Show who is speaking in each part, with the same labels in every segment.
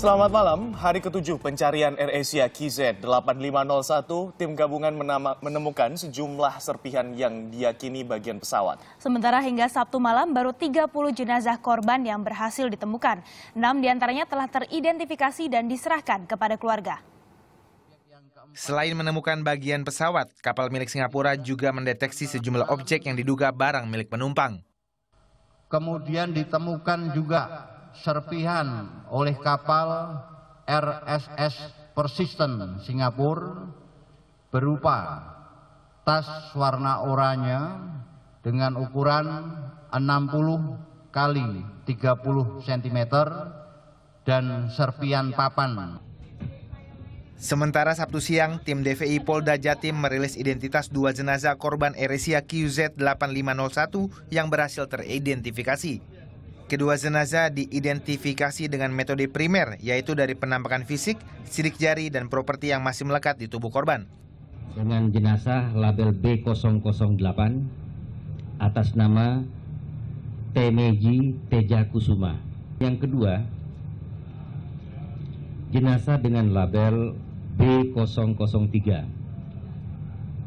Speaker 1: Selamat malam, hari ketujuh pencarian AirAsia KZ8501, tim gabungan menemukan sejumlah serpihan yang diyakini bagian pesawat.
Speaker 2: Sementara hingga Sabtu malam baru 30 jenazah korban yang berhasil ditemukan. 6 diantaranya telah teridentifikasi dan diserahkan kepada keluarga.
Speaker 1: Selain menemukan bagian pesawat, kapal milik Singapura juga mendeteksi sejumlah objek yang diduga barang milik penumpang.
Speaker 3: Kemudian ditemukan juga serpihan oleh kapal RSS Persistent Singapura berupa tas warna oranye dengan ukuran 60 kali 30 cm
Speaker 1: dan serpian papan. Sementara Sabtu siang, tim DVI Polda Jatim merilis identitas dua jenazah korban Eresia QZ8501 yang berhasil teridentifikasi. Kedua jenazah diidentifikasi dengan metode primer, yaitu dari penampakan fisik, sidik jari, dan properti yang masih melekat di tubuh korban.
Speaker 4: Dengan jenazah label B008 atas nama Temeji Teja Kusuma. Yang kedua, jenazah dengan label B003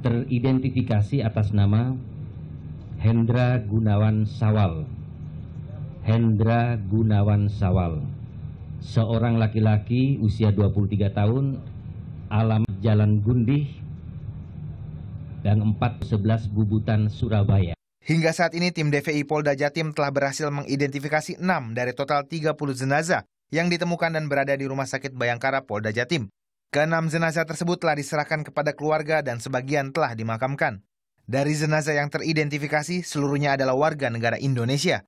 Speaker 4: teridentifikasi atas nama Hendra Gunawan Sawal Hendra Gunawan Sawal seorang laki-laki usia 23 tahun alam Jalan Gundih dan 411 Bubutan Surabaya.
Speaker 1: Hingga saat ini tim DVI Polda Jatim telah berhasil mengidentifikasi 6 dari total 30 jenazah yang ditemukan dan berada di Rumah Sakit Bayangkara Polda Jatim. Keenam jenazah tersebut telah diserahkan kepada keluarga dan sebagian telah dimakamkan. Dari jenazah yang teridentifikasi, seluruhnya adalah warga negara Indonesia